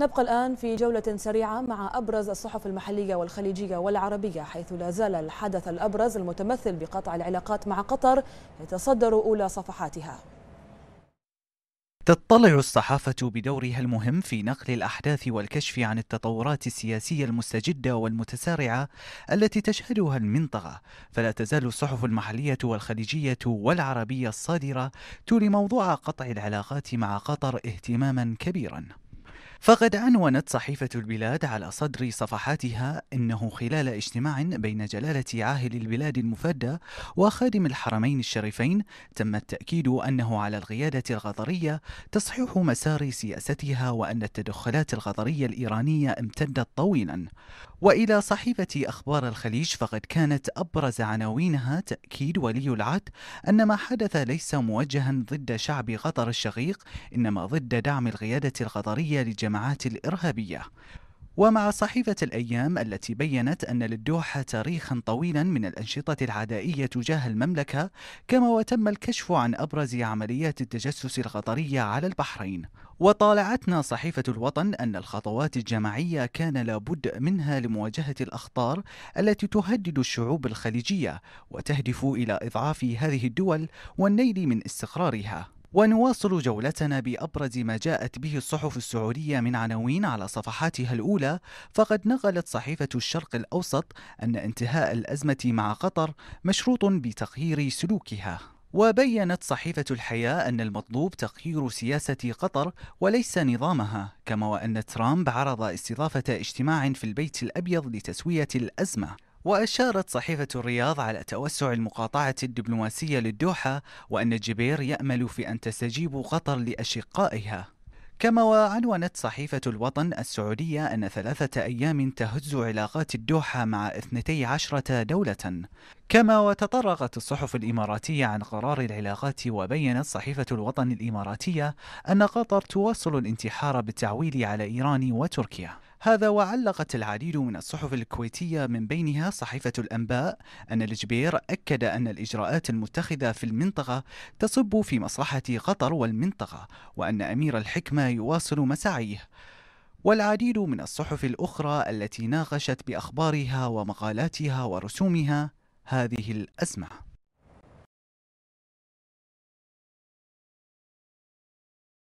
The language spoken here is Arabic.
نبقى الآن في جولة سريعة مع أبرز الصحف المحلية والخليجية والعربية حيث لا زال الحدث الأبرز المتمثل بقطع العلاقات مع قطر يتصدر أولى صفحاتها تطلع الصحافة بدورها المهم في نقل الأحداث والكشف عن التطورات السياسية المستجدة والمتسارعة التي تشهدها المنطقة، فلا تزال الصحف المحلية والخليجية والعربية الصادرة تولي موضوع قطع العلاقات مع قطر اهتماما كبيرا. فقد عنونت صحيفة البلاد على صدر صفحاتها أنه خلال اجتماع بين جلالة عاهل البلاد المفدى وخادم الحرمين الشريفين تم التأكيد أنه على القيادة القطرية تصحيح مسار سياستها وأن التدخلات القطرية الإيرانية امتدت طويلا وإلى صحيفة أخبار الخليج فقد كانت أبرز عناوينها تأكيد ولي العهد أن ما حدث ليس موجها ضد شعب قطر الشقيق إنما ضد دعم القيادة القطرية لجميع الجماعات الإرهابية ومع صحيفة الأيام التي بيّنت أن للدوحة تاريخا طويلا من الأنشطة العدائية تجاه المملكة كما وتم الكشف عن أبرز عمليات التجسس القطرية على البحرين وطالعتنا صحيفة الوطن أن الخطوات الجماعية كان لابد منها لمواجهة الأخطار التي تهدد الشعوب الخليجية وتهدف إلى إضعاف هذه الدول والنيل من استقرارها ونواصل جولتنا بأبرز ما جاءت به الصحف السعودية من عناوين على صفحاتها الأولى فقد نقلت صحيفة الشرق الأوسط أن انتهاء الأزمة مع قطر مشروط بتغيير سلوكها وبينت صحيفة الحياة أن المطلوب تغيير سياسة قطر وليس نظامها، كما وأن ترامب عرض استضافة اجتماع في البيت الأبيض لتسوية الأزمة، وأشارت صحيفة الرياض على توسع المقاطعة الدبلوماسية للدوحة وأن الجبير يأمل في أن تستجيب قطر لأشقائها كما وعنونت صحيفة الوطن السعودية أن ثلاثة أيام تهز علاقات الدوحة مع 12 دولة كما وتطرقت الصحف الإماراتية عن قرار العلاقات وبينت صحيفة الوطن الإماراتية أن قطر تواصل الانتحار بالتعويل على إيران وتركيا هذا وعلقت العديد من الصحف الكويتية من بينها صحيفة الأنباء أن الجبير أكد أن الإجراءات المتخذة في المنطقة تصب في مصلحة قطر والمنطقة وأن أمير الحكمة يواصل مساعيه والعديد من الصحف الأخرى التي ناقشت بأخبارها ومقالاتها ورسومها هذه الأزمة